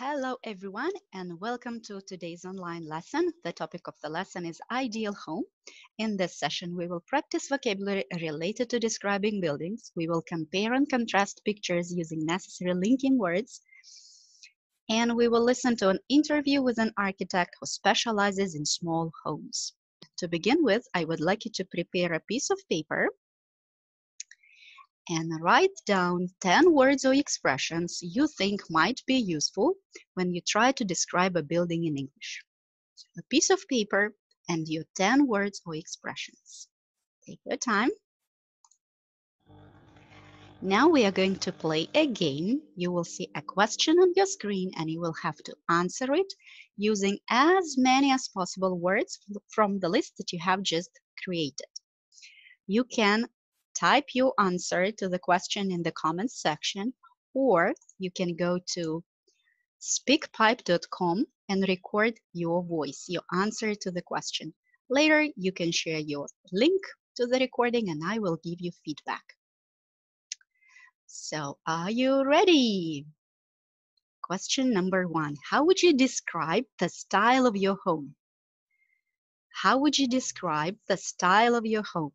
Hello everyone and welcome to today's online lesson. The topic of the lesson is ideal home. In this session we will practice vocabulary related to describing buildings. We will compare and contrast pictures using necessary linking words. And we will listen to an interview with an architect who specializes in small homes. To begin with, I would like you to prepare a piece of paper and write down 10 words or expressions you think might be useful when you try to describe a building in English. a piece of paper and your 10 words or expressions. Take your time. Now we are going to play a game. You will see a question on your screen and you will have to answer it using as many as possible words from the list that you have just created. You can type your answer to the question in the comments section, or you can go to speakpipe.com and record your voice, your answer to the question. Later, you can share your link to the recording and I will give you feedback. So are you ready? Question number one, how would you describe the style of your home? How would you describe the style of your home?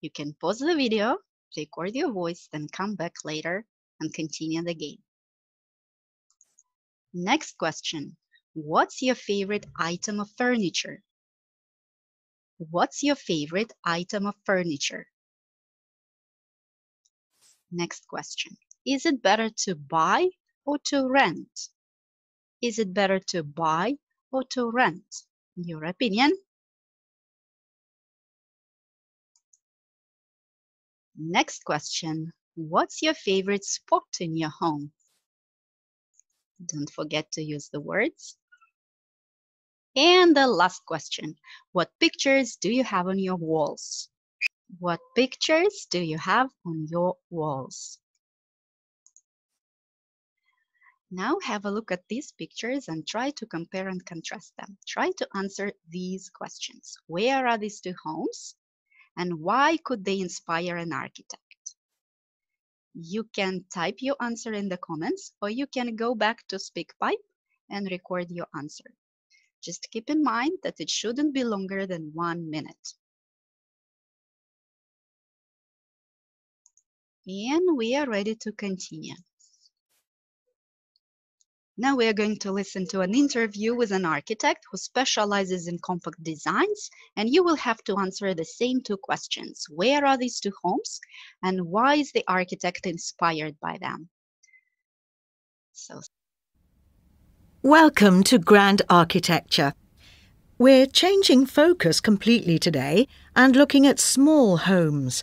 You can pause the video, record your voice, then come back later and continue the game. Next question. What's your favorite item of furniture? What's your favorite item of furniture? Next question. Is it better to buy or to rent? Is it better to buy or to rent? Your opinion? Next question. What's your favorite spot in your home? Don't forget to use the words. And the last question. What pictures do you have on your walls? What pictures do you have on your walls? Now have a look at these pictures and try to compare and contrast them. Try to answer these questions. Where are these two homes? and why could they inspire an architect? You can type your answer in the comments or you can go back to SpeakPipe and record your answer. Just keep in mind that it shouldn't be longer than one minute. And we are ready to continue. Now we are going to listen to an interview with an architect who specializes in compact designs, and you will have to answer the same two questions. Where are these two homes, and why is the architect inspired by them? So. Welcome to Grand Architecture. We're changing focus completely today and looking at small homes.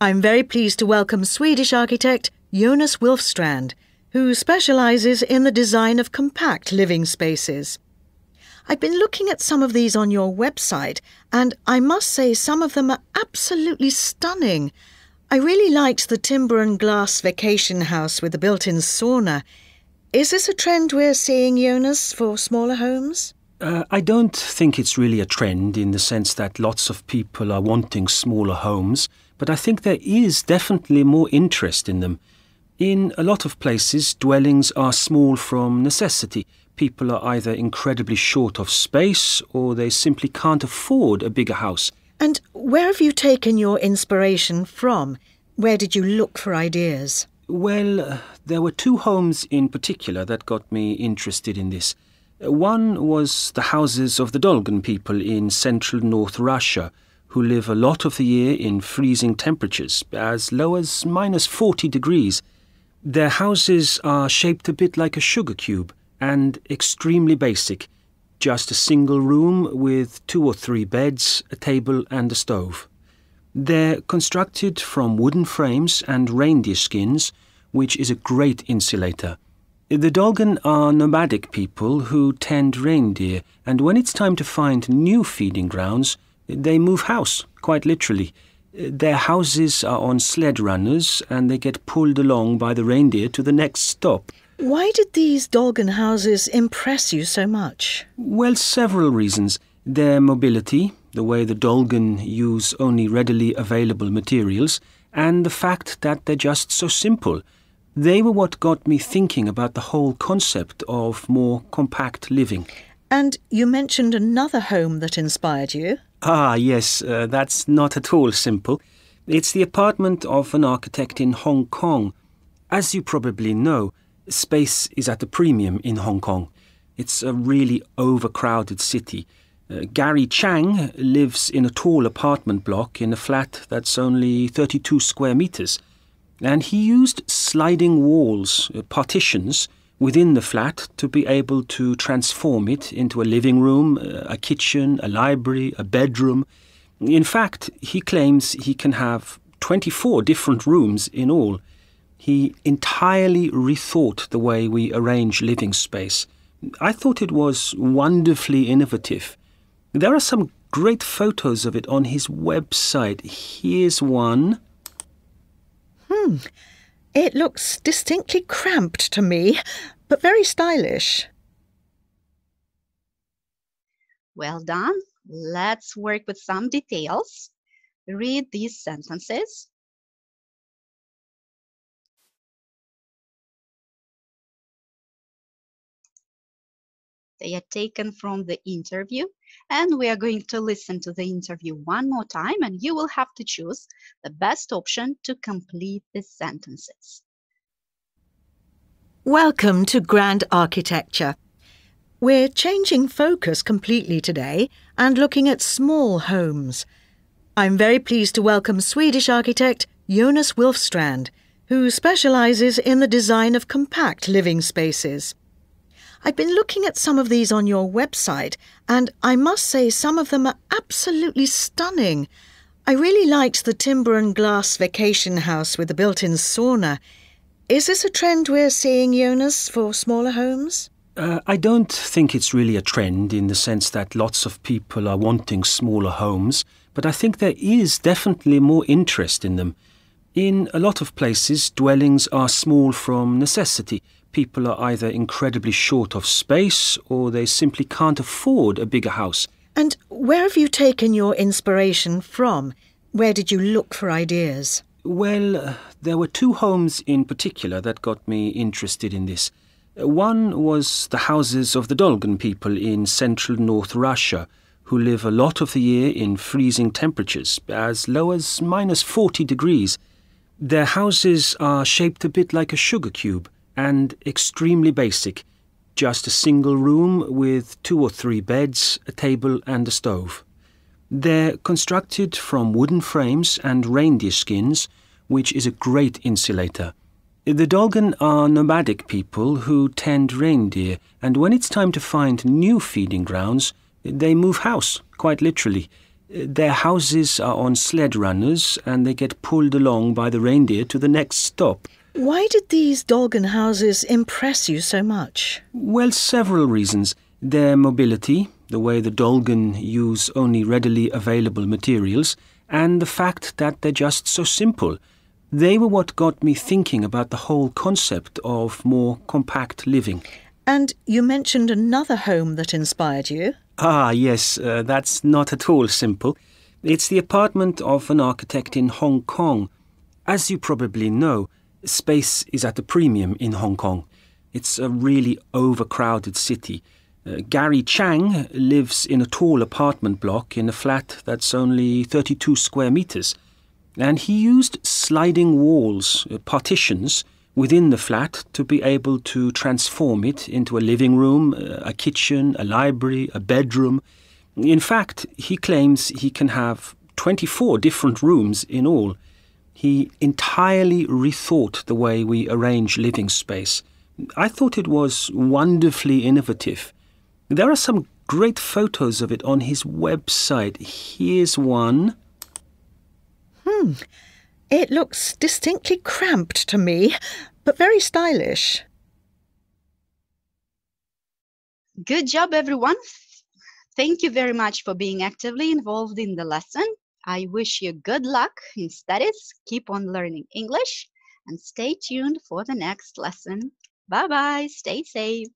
I'm very pleased to welcome Swedish architect Jonas Wolfstrand who specialises in the design of compact living spaces. I've been looking at some of these on your website, and I must say some of them are absolutely stunning. I really liked the timber and glass vacation house with the built in sauna. Is this a trend we're seeing, Jonas, for smaller homes? Uh, I don't think it's really a trend in the sense that lots of people are wanting smaller homes, but I think there is definitely more interest in them. In a lot of places, dwellings are small from necessity. People are either incredibly short of space or they simply can't afford a bigger house. And where have you taken your inspiration from? Where did you look for ideas? Well, uh, there were two homes in particular that got me interested in this. One was the houses of the Dolgan people in central North Russia, who live a lot of the year in freezing temperatures, as low as minus 40 degrees. Their houses are shaped a bit like a sugar cube and extremely basic. Just a single room with two or three beds, a table and a stove. They're constructed from wooden frames and reindeer skins, which is a great insulator. The Dolgan are nomadic people who tend reindeer, and when it's time to find new feeding grounds, they move house, quite literally. Their houses are on sled runners and they get pulled along by the reindeer to the next stop. Why did these Dolgan houses impress you so much? Well, several reasons. Their mobility, the way the Dolgan use only readily available materials, and the fact that they're just so simple. They were what got me thinking about the whole concept of more compact living. And you mentioned another home that inspired you. Ah, yes, uh, that's not at all simple. It's the apartment of an architect in Hong Kong. As you probably know, space is at a premium in Hong Kong. It's a really overcrowded city. Uh, Gary Chang lives in a tall apartment block in a flat that's only 32 square meters. And he used sliding walls, uh, partitions, within the flat to be able to transform it into a living room, uh, a kitchen, a library, a bedroom. In fact, he claims he can have 24 different rooms in all. He entirely rethought the way we arrange living space. I thought it was wonderfully innovative. There are some great photos of it on his website. Here's one. Hmm. It looks distinctly cramped to me, but very stylish. Well done. Let's work with some details. Read these sentences. They are taken from the interview and we are going to listen to the interview one more time and you will have to choose the best option to complete the sentences. Welcome to Grand Architecture. We're changing focus completely today and looking at small homes. I'm very pleased to welcome Swedish architect Jonas Wilfstrand, who specialises in the design of compact living spaces. I've been looking at some of these on your website, and I must say some of them are absolutely stunning. I really liked the timber and glass vacation house with the built in sauna. Is this a trend we're seeing, Jonas, for smaller homes? Uh, I don't think it's really a trend in the sense that lots of people are wanting smaller homes, but I think there is definitely more interest in them. In a lot of places, dwellings are small from necessity, people are either incredibly short of space or they simply can't afford a bigger house. And where have you taken your inspiration from? Where did you look for ideas? Well, uh, there were two homes in particular that got me interested in this. Uh, one was the houses of the Dolgan people in central North Russia, who live a lot of the year in freezing temperatures, as low as minus 40 degrees. Their houses are shaped a bit like a sugar cube, and extremely basic just a single room with two or three beds, a table, and a stove. They're constructed from wooden frames and reindeer skins, which is a great insulator. The Dolgan are nomadic people who tend reindeer, and when it's time to find new feeding grounds, they move house, quite literally. Their houses are on sled runners, and they get pulled along by the reindeer to the next stop. Why did these Dolgan houses impress you so much? Well, several reasons. Their mobility, the way the Dolgan use only readily available materials, and the fact that they're just so simple. They were what got me thinking about the whole concept of more compact living. And you mentioned another home that inspired you. Ah, yes, uh, that's not at all simple. It's the apartment of an architect in Hong Kong. As you probably know, Space is at a premium in Hong Kong. It's a really overcrowded city. Uh, Gary Chang lives in a tall apartment block in a flat that's only 32 square meters. And he used sliding walls, uh, partitions, within the flat to be able to transform it into a living room, uh, a kitchen, a library, a bedroom. In fact, he claims he can have 24 different rooms in all he entirely rethought the way we arrange living space. I thought it was wonderfully innovative. There are some great photos of it on his website. Here's one. Hmm. It looks distinctly cramped to me, but very stylish. Good job, everyone. Thank you very much for being actively involved in the lesson. I wish you good luck in studies. Keep on learning English and stay tuned for the next lesson. Bye bye. Stay safe.